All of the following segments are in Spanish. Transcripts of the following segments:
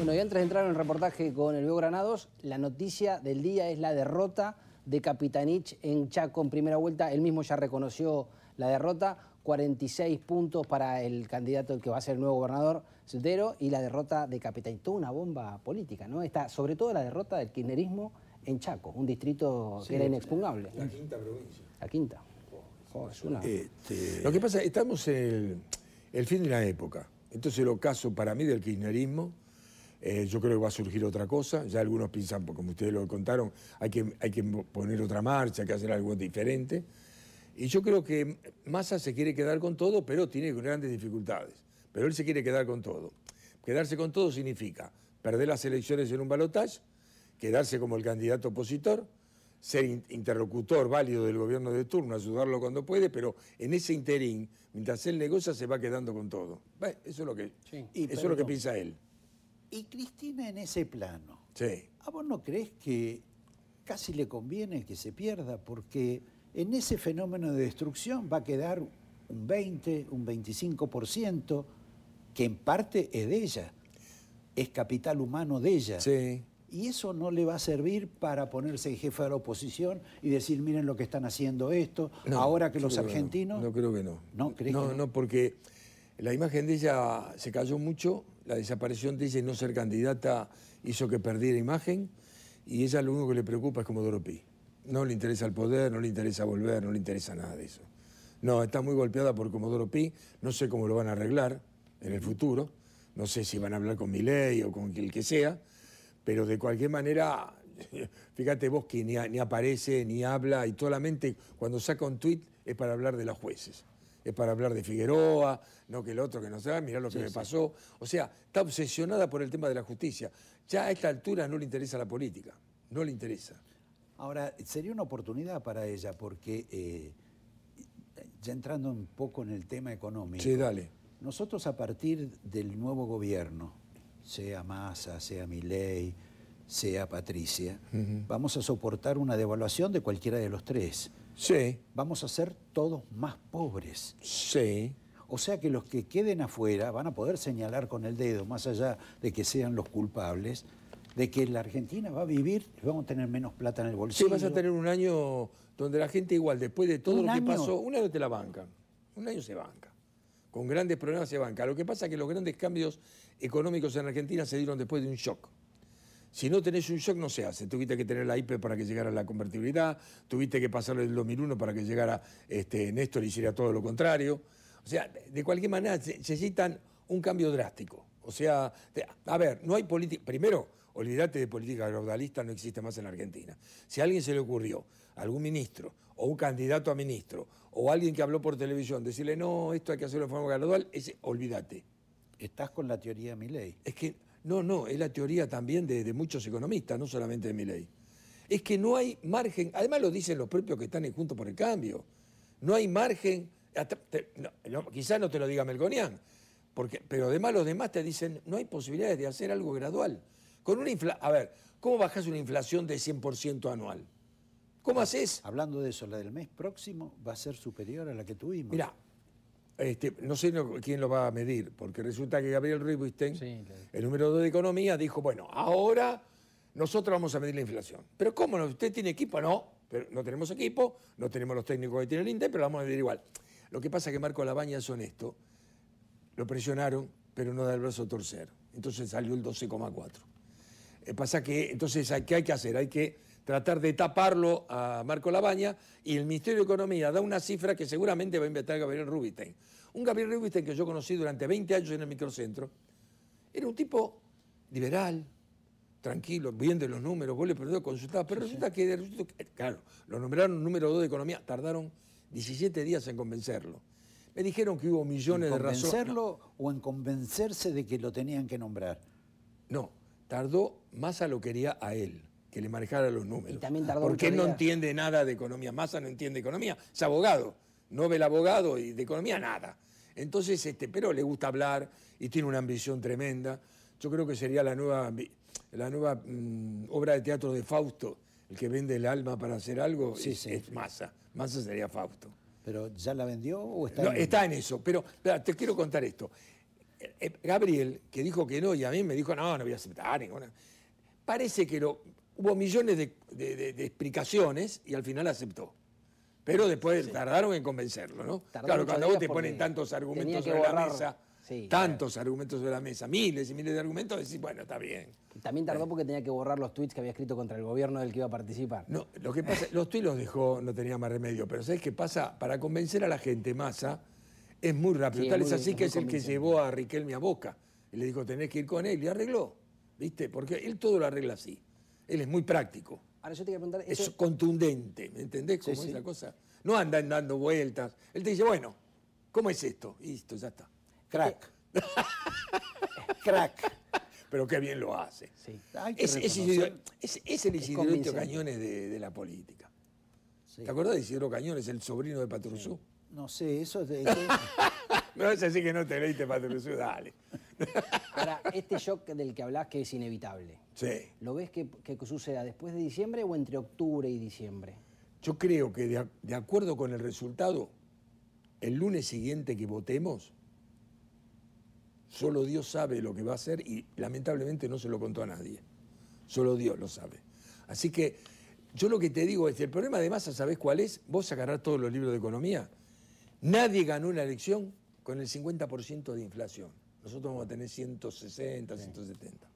Bueno, y antes de entrar en el reportaje con el nuevo Granados, la noticia del día es la derrota de Capitanich en Chaco en primera vuelta. Él mismo ya reconoció la derrota. 46 puntos para el candidato que va a ser el nuevo gobernador, Sotero, y la derrota de Capitanich. Toda una bomba política, ¿no? Está, sobre todo la derrota del kirchnerismo en Chaco, un distrito que era inexpugnable. La, quinta provincia. La quinta. una... Este, Lo que pasa, estamos en el, fin de la época. Entonces el ocaso para mí del kirchnerismo eh, yo creo que va a surgir otra cosa. Ya algunos piensan, pues, como ustedes lo contaron, hay que, hay que poner otra marcha, hay que hacer algo diferente. Y yo creo que Massa se quiere quedar con todo, pero tiene grandes dificultades. Pero él se quiere quedar con todo. Quedarse con todo significa perder las elecciones en un balotaje, quedarse como el candidato opositor, ser interlocutor válido del gobierno de turno, ayudarlo cuando puede, pero en ese interín, mientras él negocia, se va quedando con todo. eso es lo que, eso es lo que piensa él. Y Cristina en ese plano. Sí. ¿A vos no crees que casi le conviene que se pierda? Porque en ese fenómeno de destrucción va a quedar un 20, un 25%, que en parte es de ella, es capital humano de ella. Sí. Y eso no le va a servir para ponerse en jefe de la oposición y decir, miren lo que están haciendo esto, ahora que los argentinos... no. creo que no. No, no? no, porque la imagen de ella se cayó mucho, la desaparición de ella y no ser candidata hizo que perdiera imagen y ella lo único que le preocupa es Comodoro Pi. No le interesa el poder, no le interesa volver, no le interesa nada de eso. No, está muy golpeada por Comodoro Pi, no sé cómo lo van a arreglar en el futuro, no sé si van a hablar con Milei o con el que sea, pero de cualquier manera, fíjate vos que ni, ni aparece, ni habla, y solamente cuando saca un tuit es para hablar de los jueces es para hablar de Figueroa, no que el otro que no sea, mirá lo que me pasó. O sea, está obsesionada por el tema de la justicia. Ya a esta altura no le interesa la política, no le interesa. Ahora, sería una oportunidad para ella porque, eh, ya entrando un poco en el tema económico, sí, dale. nosotros a partir del nuevo gobierno, sea Massa, sea Milei, sea Patricia, vamos a soportar una devaluación de cualquiera de los tres. Sí. Vamos a ser todos más pobres. Sí. O sea que los que queden afuera van a poder señalar con el dedo, más allá de que sean los culpables, de que la Argentina va a vivir y vamos a tener menos plata en el bolsillo. Sí, vas a tener un año donde la gente igual, después de todo lo que pasó, un año te la bancan, un año se banca, con grandes problemas se banca. Lo que pasa es que los grandes cambios económicos en Argentina se dieron después de un shock. Si no tenés un shock, no se hace. Tuviste que tener la IP para que llegara la convertibilidad, tuviste que pasarlo el 2001 para que llegara este, Néstor y hiciera todo lo contrario. O sea, de cualquier manera, necesitan un cambio drástico. O sea, a ver, no hay política. Primero, olvídate de política gradualista, no existe más en la Argentina. Si a alguien se le ocurrió, algún ministro, o un candidato a ministro, o alguien que habló por televisión, decirle, no, esto hay que hacerlo de forma gradual, ese, olvídate. Estás con la teoría de mi ley. Es que no, no, es la teoría también de, muchos economistas, no solamente de mi ley. Es que no hay margen, además lo dicen los propios que están en Juntos por el Cambio, no hay margen, quizás no te lo diga Melconian, porque, pero además los demás te dicen, no hay posibilidades de hacer algo gradual. Con una infla a ver, ¿cómo bajas una inflación de 100% anual? ¿Cómo ah, haces? Hablando de eso, la del mes próximo va a ser superior a la que tuvimos. Mira, este, no sé quién lo va a medir, porque resulta que Gabriel Ruiz Bustén, el número 2 de Economía, dijo, bueno, ahora nosotros vamos a medir la inflación. Pero ¿cómo? No? ¿Usted tiene equipo? No, pero no tenemos equipo, no tenemos los técnicos que tiene el INTE, pero lo vamos a medir igual. Lo que pasa es que Marco Labaña es honesto, lo presionaron, pero no da el brazo a torcer. Entonces salió el 12,4. Eh, pasa que, entonces, ¿qué hay que hacer? Hay que tratar de taparlo a Marco Labaña y el Ministerio de Economía da una cifra que seguramente va a inventar Gabriel Rubinstein. Un Gabriel Rubinstein que yo conocí durante 20 años en el microcentro, era un tipo liberal, tranquilo, viendo de los números, vos le preguntás, consultaba, pero resulta que, claro, lo nombraron número 2 de economía, tardaron 17 días en convencerlo. Me dijeron que hubo millones de razones. ¿En convencerlo o en convencerse de que lo tenían que nombrar? No, tardó más a lo que quería a él que le manejara los números. Porque él no entiende nada de economía. Massa no entiende economía. Es abogado. No ve el abogado y de economía nada. Entonces, este, pero le gusta hablar y tiene una ambición tremenda. Yo creo que sería la nueva, la nueva mm, obra de teatro de Fausto. El que vende el alma para hacer algo sí, es, sí. es Massa. Massa sería Fausto. ¿Pero ya la vendió o está no, en Está en eso, pero, te quiero contar esto. Eh, eh, Gabriel, que dijo que no, y a mí me dijo, no, no voy a aceptar ninguna. Parece que lo, hubo millones de, explicaciones y al final aceptó. Pero después tardaron en convencerlo, ¿no? claro, cuando vos te ponen tantos argumentos sobre la mesa, tantos argumentos sobre la mesa, miles y miles de argumentos, decís, bueno, está bien. También tardó eh. porque tenía que borrar los tweets que había escrito contra el gobierno del que iba a participar. No, lo que pasa, los tweets los dejó, no tenía más remedio, pero sabes qué pasa? Para convencer a la gente masa es muy rápido. Tal es, así que es el que llevó a Riquelme a Boca. Y le dijo, tenés que ir con él, y arregló. ¿Viste? Porque él todo lo arregla así. Él es muy práctico. Es, contundente, ¿me entendés cómo es la cosa? No andan dando vueltas. Él te dice, bueno, ¿cómo es esto? Y listo, ya está. Crack. Eh, crack. Pero qué bien lo hace. Es, el Isidro Cañones de, la política. ¿Te acordás de Isidro Cañones, el sobrino de Patrusú? No sé, eso es de. no es así que no te leíste Patrusú, dale. Ahora, este shock del que hablas que es inevitable. Sí. ¿Lo ves que, suceda después de diciembre o entre octubre y diciembre? Yo creo que de, acuerdo con el resultado, el lunes siguiente que votemos, solo Dios sabe lo que va a hacer y lamentablemente no se lo contó a nadie. Solo Dios lo sabe. Así que yo lo que te digo es, el problema de masa, ¿sabés cuál es? Vos sacarás todos los libros de economía. Nadie ganó una elección con el 50% de inflación nosotros vamos a tener 160, 170.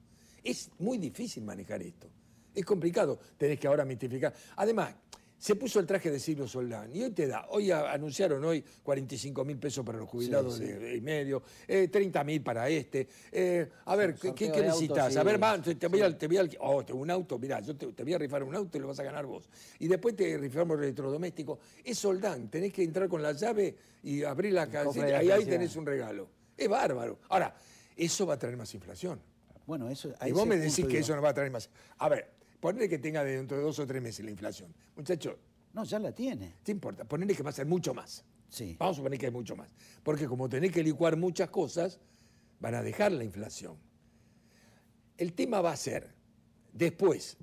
Es muy difícil manejar esto. Es complicado. Tenés que ahora mitificar. Además, se puso el traje de Silvio Soldán y hoy te da, hoy anunciaron hoy 45 mil pesos para los jubilados De, y medio, 30 eh, mil para este. Eh, a ver, ¿qué, necesitas? A ver, te, voy oh, un auto, mirá, yo te, voy a rifar un auto y lo vas a ganar vos. Y después te rifamos el electrodoméstico. Es Soldán, tenés que entrar con la llave y abrir la casita. y ahí tenés un regalo. Es bárbaro. Ahora, eso va a traer más inflación. Bueno, eso. Y vos me decís que eso no va a traer más. A ver, ponerle que tenga dentro de dos o tres meses la inflación. Muchacho. No, ya la tiene. ¿Te importa? ponerle que va a ser mucho más. Sí. Vamos a poner que hay mucho más. Porque como tenés que licuar muchas cosas, van a dejar la inflación. El tema va a ser, después,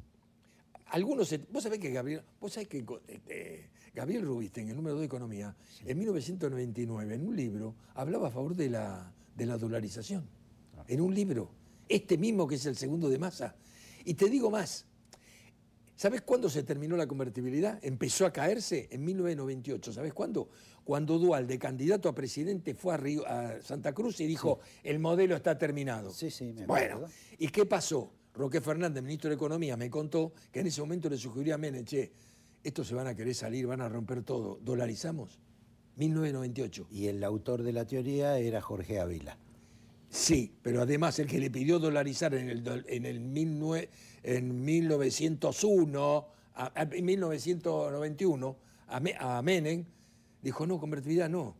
algunos, vos sabés que Gabriel, vos sabés que este, Gabriel Rubinstein, el número 2 de Economía, en 1999, en un libro, hablaba a favor de la, de la dolarización. Ah. En un libro. Este mismo que es el segundo de masa. Y te digo más. ¿Sabes cuándo se terminó la convertibilidad? Empezó a caerse en 1998. ¿Sabes cuándo? Cuando de candidato a presidente, fue a, Santa Cruz y dijo, el modelo está terminado. Sí, sí, me Bueno, ¿y qué pasó? Roque Fernández, ministro de Economía, me contó que en ese momento le sugirió a Meneche, estos se van a querer salir, van a romper todo, dolarizamos. 1998. Y el autor de la teoría era Jorge Ávila. Sí, pero además el que le pidió dolarizar en el, en el en 1901, en 1991, a, Menem, dijo, no, convertibilidad no.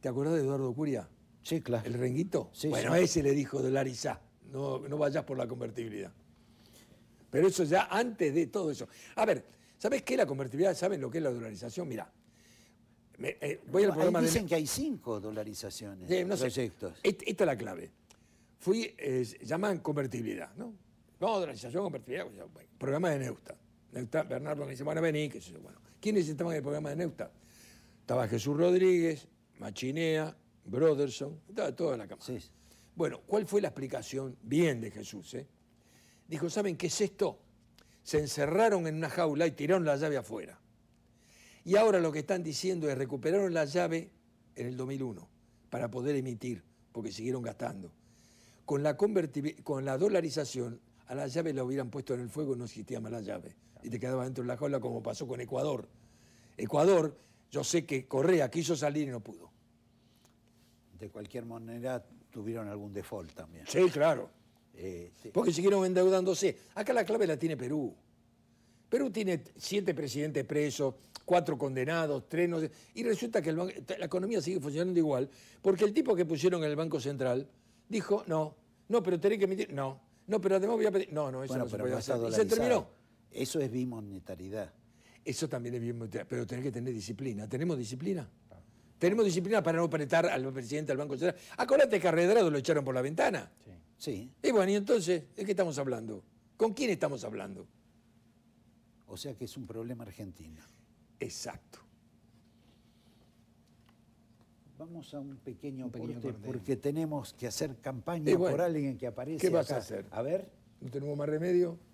¿Te acordás de Eduardo Curia? Sí, claro. ¿El renguito? Sí, bueno, a ese le dijo dolarizá, no, no vayas por la convertibilidad. Pero eso ya antes de todo eso. A ver, Sabes qué es la convertibilidad? ¿Saben lo que es la dolarización? Mirá. Eh, voy al programa eh, dicen que hay cinco dolarizaciones eh, no proyectos. Esta es la clave. Fui, llaman convertibilidad, ¿no? No, dolarización, convertibilidad, bueno, programa de Neusta. Bernardo me dice, bueno, vení, qué sé bueno. ¿Quiénes estaban en el programa de Neusta? Estaba Jesús Rodríguez, Machinea, Broderson, estaba toda la cámara. Bueno, ¿cuál fue la explicación bien de Jesús? Eh? Dijo, ¿saben qué es esto? se encerraron en una jaula y tiraron la llave afuera. Y ahora lo que están diciendo es recuperaron la llave en el 2001 para poder emitir, porque siguieron gastando. Con la, con la dolarización, a la llave la hubieran puesto en el fuego y no existía más la llave. Y te quedaba dentro de la jaula como pasó con Ecuador. Ecuador, yo sé que Correa quiso salir y no pudo. De cualquier manera, tuvieron algún default también. Sí, claro. Este, porque siguieron endeudándose. Acá la clave la tiene Perú. Perú tiene siete presidentes presos, cuatro condenados, tres no sé, y resulta que la economía sigue funcionando igual, porque el tipo que pusieron en el Banco Central dijo, no, no, pero tenés que emitir, no, no, pero además voy a pedir, no, no, eso no se se terminó. Eso es bimonetaridad. Eso también es bimonetaridad, pero tenés que tener disciplina. ¿Tenemos disciplina? Tenemos disciplina para no apretar al presidente del Banco Central. Acordate que a lo echaron por la ventana. Sí. Sí. Y bueno, y entonces, ¿de qué estamos hablando? ¿Con quién estamos hablando? O sea que es un problema argentino. Exacto. Vamos a un pequeño, pequeño porque tenemos que hacer campaña por alguien que aparece. ¿Qué vas a hacer? A ver. ¿No tenemos más remedio?